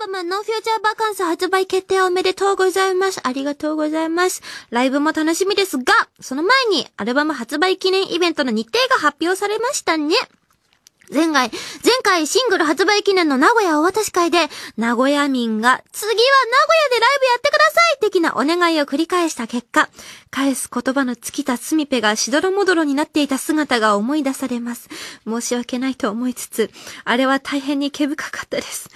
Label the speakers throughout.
Speaker 1: バマンのフューチャーバカンス発売決定おめでとうございます。ありがとうございます。ライブも楽しみですが、その前にアルバム発売記念イベントの日程が発表されましたね。前回、前回シングル発売記念の名古屋お渡し会で、名古屋民が、次は名古屋でライブやってください的なお願いを繰り返した結果、返す言葉の尽きたスミペがしどろもどろになっていた姿が思い出されます。申し訳ないと思いつつ、あれは大変に毛深かったです。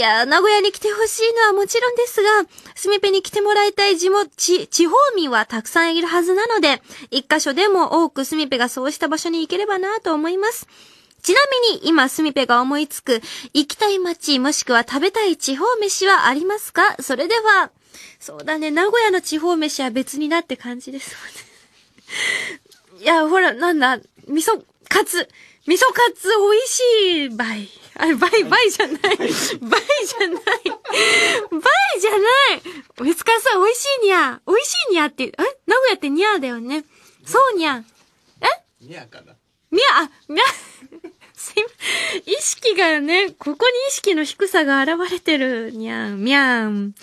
Speaker 1: や、名古屋に来てほしいのはもちろんですが、スミペに来てもらいたい地も、地、地方民はたくさんいるはずなので、一箇所でも多くスミペがそうした場所に行ければなと思います。ちなみに今スミペが思いつく、行きたい街もしくは食べたい地方飯はありますかそれでは、そうだね、名古屋の地方飯は別になって感じです。いや、ほら、なんだ、味噌、カツ味噌カツ美味しいバイ。あバイ、バイじゃない。バイじゃない。バイじゃない。おつかさ、美味しいにゃ。美味しいにゃって、え名古屋ってにゃーだよね。そうにゃ。えにゃかな。にゃ、あ、にゃ、すいま、意識がね、ここに意識の低さが現れてる。にゃん、にゃん。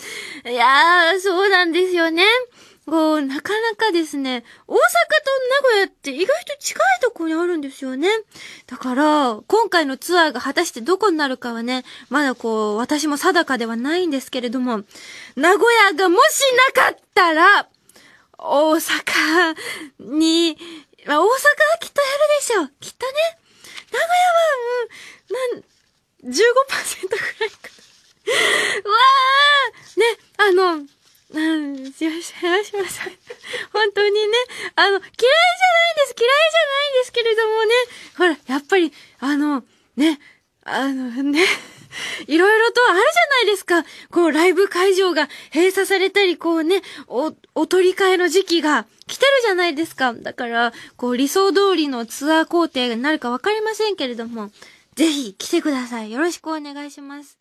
Speaker 1: いやー、そうなんですよね。が、なかなかですね、大阪と名古屋って意外と近いところにあるんですよね。だから、今回のツアーが果たしてどこになるかはね、まだこう、私も定かではないんですけれども、名古屋がもしなかったら、大阪に、まあ、大阪はきっとやるでしょう。きっとね。します。本当にね、あの、嫌いじゃないんです、嫌いじゃないんですけれどもね、ほら、やっぱり、あの、ね、あのね、いろいろとあるじゃないですか。こう、ライブ会場が閉鎖されたり、こうね、お、お取り替えの時期が来てるじゃないですか。だから、こう、理想通りのツアー工程になるかわかりませんけれども、ぜひ来てください。よろしくお願いします。